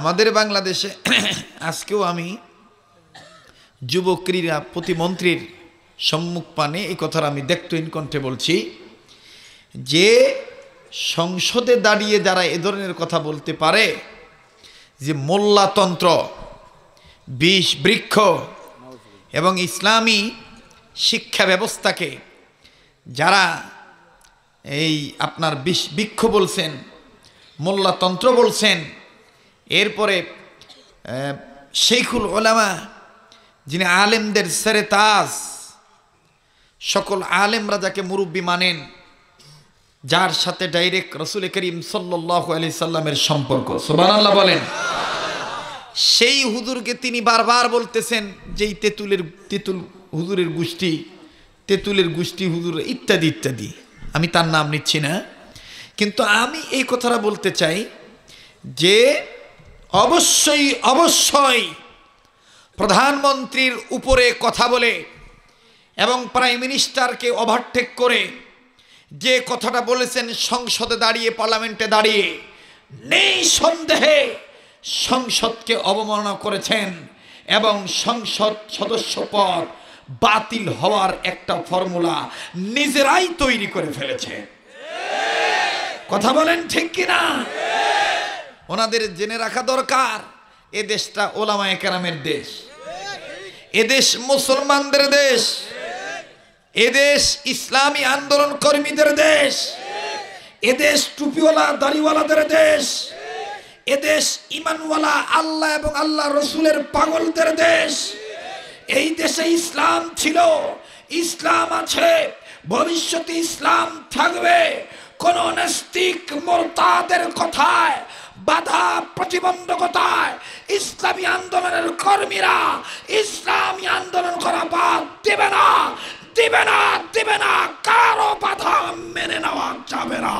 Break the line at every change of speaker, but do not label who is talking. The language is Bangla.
আমাদের বাংলাদেশে আজকেও আমি যুব ক্রীড়া প্রতিমন্ত্রীর সম্মুখ পানে এই কথার আমি দেখত ইনকণ্ঠে বলছি যে সংসদে দাঁড়িয়ে যারা এ ধরনের কথা বলতে পারে যে মোল্লাতন্ত্র বিষ বৃক্ষ এবং ইসলামী শিক্ষা ব্যবস্থাকে যারা এই আপনার বিষ বৃক্ষ বলছেন মোল্লাতন্ত্র বলছেন এরপরে শেখুল ওলামা যিনি আলেমদের সেরে তাজ সকল আলেমরা যাকে মুরব্বী মানেন যার সাথে ডাইরেক্ট রসুল করিম সাল্লাহ সাল্লামের সম্পর্ক বলেন সেই হুদুরকে তিনি বারবার বলতেছেন যে এই তেঁতুলের তেঁতুল হুদুরের গোষ্ঠী তেঁতুলের গোষ্ঠী হুদুর ইত্যাদি ইত্যাদি আমি তার নাম নিচ্ছি না কিন্তু আমি এই কথাটা বলতে চাই যে অবশ্যই অবশ্যই প্রধানমন্ত্রীর উপরে কথা বলে এবং প্রাইম মিনিস্টারকে ওভারটেক করে যে কথাটা বলেছেন সংসদে দাঁড়িয়ে পার্লামেন্টে দাঁড়িয়ে নেই সন্দেহে সংসদকে অবমাননা করেছেন এবং সংসদ সদস্য পদ বাতিল হওয়ার একটা ফর্মুলা নিজেরাই তৈরি করে ফেলেছে কথা বলেন ঠিক কিনা ওনাদের জেনে রাখা দরকার এ দেশটা ওলামায় কেরামের দেশ এদেশ মুসলমানদের দেশ এদেশ ইসলামী আন্দোলন কর্মীদের দেশ
এদেশ টুপিওয়ালা দাড়িওয়ালাদের দেশ এদেশ ইমানওয়ালা আল্লাহ এবং আল্লাহ রসুলের পাগলদের দেশ এই দেশে ইসলাম ছিল ইসলাম আছে ভবিষ্যতে ইসলাম থাকবে
কোন নাস্তিক মোরতাদের কথায় বাধা প্রতিবন্ধকতায় ইসলামী আন্দোলনের কর্মীরা ইসলামী আন্দোলন করা বাদ দেবে না দেবে না দেবে না কারো বাধা মেনে নেওয়া যাবে না